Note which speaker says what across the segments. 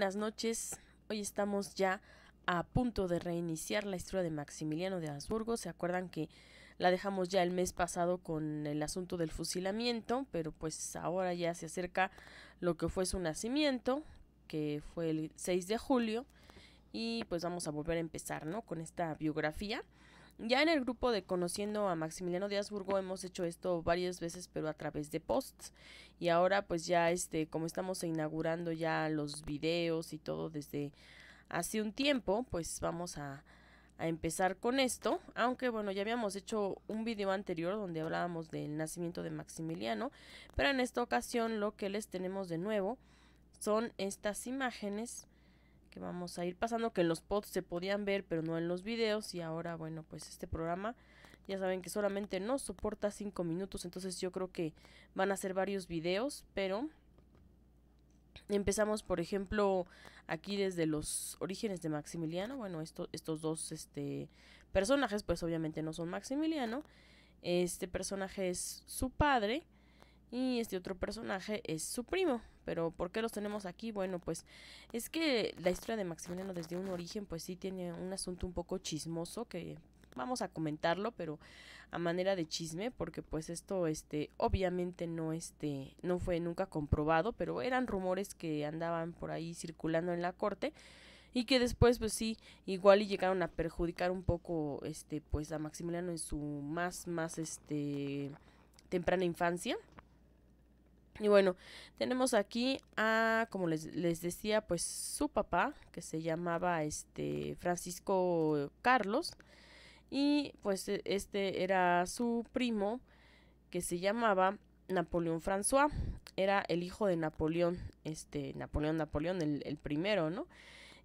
Speaker 1: Buenas noches, hoy estamos ya a punto de reiniciar la historia de Maximiliano de Habsburgo. Se acuerdan que la dejamos ya el mes pasado con el asunto del fusilamiento, pero pues ahora ya se acerca lo que fue su nacimiento, que fue el 6 de julio, y pues vamos a volver a empezar, ¿no? Con esta biografía. Ya en el grupo de Conociendo a Maximiliano Díaz Burgo hemos hecho esto varias veces, pero a través de posts. Y ahora pues ya este, como estamos inaugurando ya los videos y todo desde hace un tiempo, pues vamos a, a empezar con esto, aunque bueno, ya habíamos hecho un video anterior donde hablábamos del nacimiento de Maximiliano, pero en esta ocasión lo que les tenemos de nuevo son estas imágenes que vamos a ir pasando, que en los pods se podían ver, pero no en los videos. Y ahora, bueno, pues este programa ya saben que solamente no soporta 5 minutos, entonces yo creo que van a ser varios videos, pero empezamos, por ejemplo, aquí desde los orígenes de Maximiliano. Bueno, estos dos este, personajes, pues obviamente no son Maximiliano. Este personaje es su padre. Y este otro personaje es su primo. Pero ¿por qué los tenemos aquí? Bueno, pues es que la historia de Maximiliano desde un origen pues sí tiene un asunto un poco chismoso que vamos a comentarlo, pero a manera de chisme, porque pues esto, este, obviamente no, este, no fue nunca comprobado, pero eran rumores que andaban por ahí circulando en la corte y que después, pues sí, igual y llegaron a perjudicar un poco, este, pues a Maximiliano en su más, más, este, temprana infancia y bueno, tenemos aquí a, como les, decía, pues su papá, que se llamaba este Francisco Carlos. Y pues e, este era su primo, que se llamaba Napoleón François. Era el hijo de Napoleón, este, Napoleón, Napoleón, el, el primero, ¿no?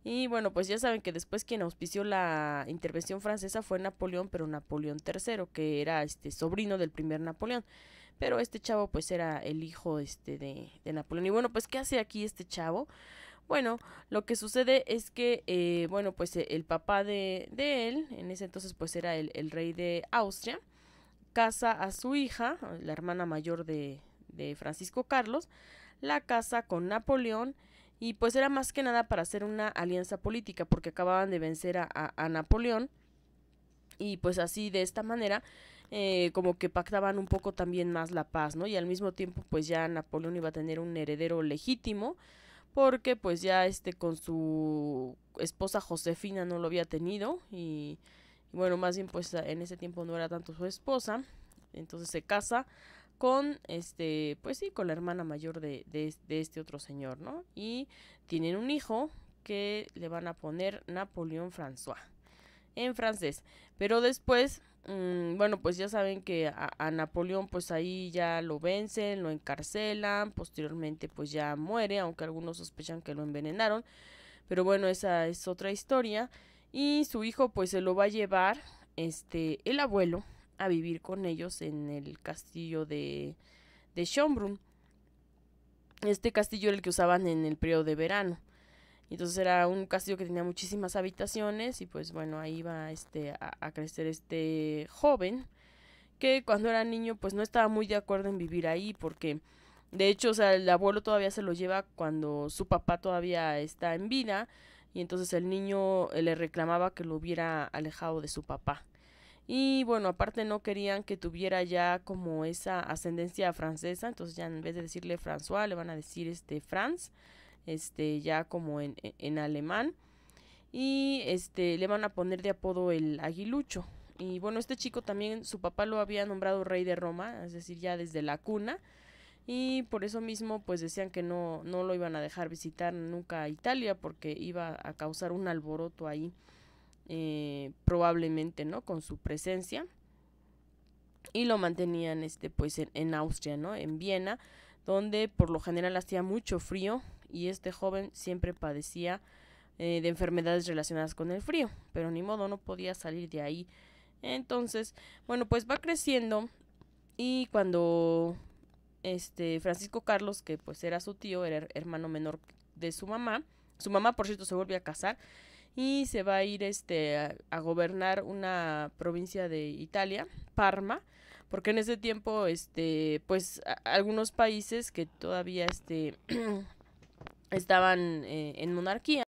Speaker 1: Y bueno, pues ya saben que después quien auspició la intervención francesa fue Napoleón, pero Napoleón III, que era este sobrino del primer Napoleón. Pero este chavo pues era el hijo este, de, de Napoleón. Y bueno, pues ¿qué hace aquí este chavo? Bueno, lo que sucede es que, eh, bueno, pues eh, el papá de, de, él, en ese entonces pues era el, rey de Austria, casa a su hija, la hermana mayor de, de Francisco Carlos, la casa con Napoleón y pues era más que nada para hacer una alianza política porque acababan de vencer a, a Napoleón y pues así de esta manera eh, como que pactaban un poco también más la paz, ¿no? Y al mismo tiempo, pues ya Napoleón iba a tener un heredero legítimo, porque pues ya este con su esposa Josefina no lo había tenido y, bueno, más bien pues en ese tiempo no era tanto su esposa, entonces se casa con este, pues sí, con la hermana mayor de, de este otro señor, ¿no? Y tienen un hijo que le van a poner Napoleón François en francés, pero después Mm, bueno, pues ya saben que a, Napoleón pues ahí ya lo vencen, lo encarcelan, posteriormente pues ya muere, aunque algunos sospechan que lo envenenaron, pero bueno, esa es otra historia. Y su hijo pues se lo va a llevar, este, el abuelo, a vivir con ellos en el castillo de, de Este castillo era el que usaban en el periodo de verano. Entonces era un castillo que tenía muchísimas habitaciones y pues bueno, ahí va este, a, crecer este joven que cuando era niño pues no estaba muy de acuerdo en vivir ahí porque de hecho, sea, el abuelo todavía se lo lleva cuando su papá todavía está en vida y entonces el niño eh, le reclamaba que lo hubiera alejado de su papá. Y bueno, aparte no querían que tuviera ya como esa ascendencia francesa, entonces ya en vez de decirle François le van a decir este Franz este, ya como en, alemán. Y este, le van a poner de apodo el aguilucho. Y bueno, este chico también, su papá lo había nombrado rey de Roma, es decir, ya desde la cuna. Y por eso mismo, pues decían que no, no lo iban a dejar visitar nunca a Italia porque iba a causar un alboroto ahí, eh, probablemente, ¿no? Con su presencia. Y lo mantenían, este, pues, en, en Austria, ¿no? En Viena, donde por lo general hacía mucho frío y este joven siempre padecía eh, de enfermedades relacionadas con el frío, pero ni modo, no podía salir de ahí. Entonces, bueno, pues va creciendo y cuando este Francisco Carlos, que pues era su tío, era hermano menor de su mamá, su mamá por cierto se volvió a casar y se va a ir este a, gobernar una provincia de Italia, Parma, porque en ese tiempo este pues algunos países que todavía este estaban eh, en monarquía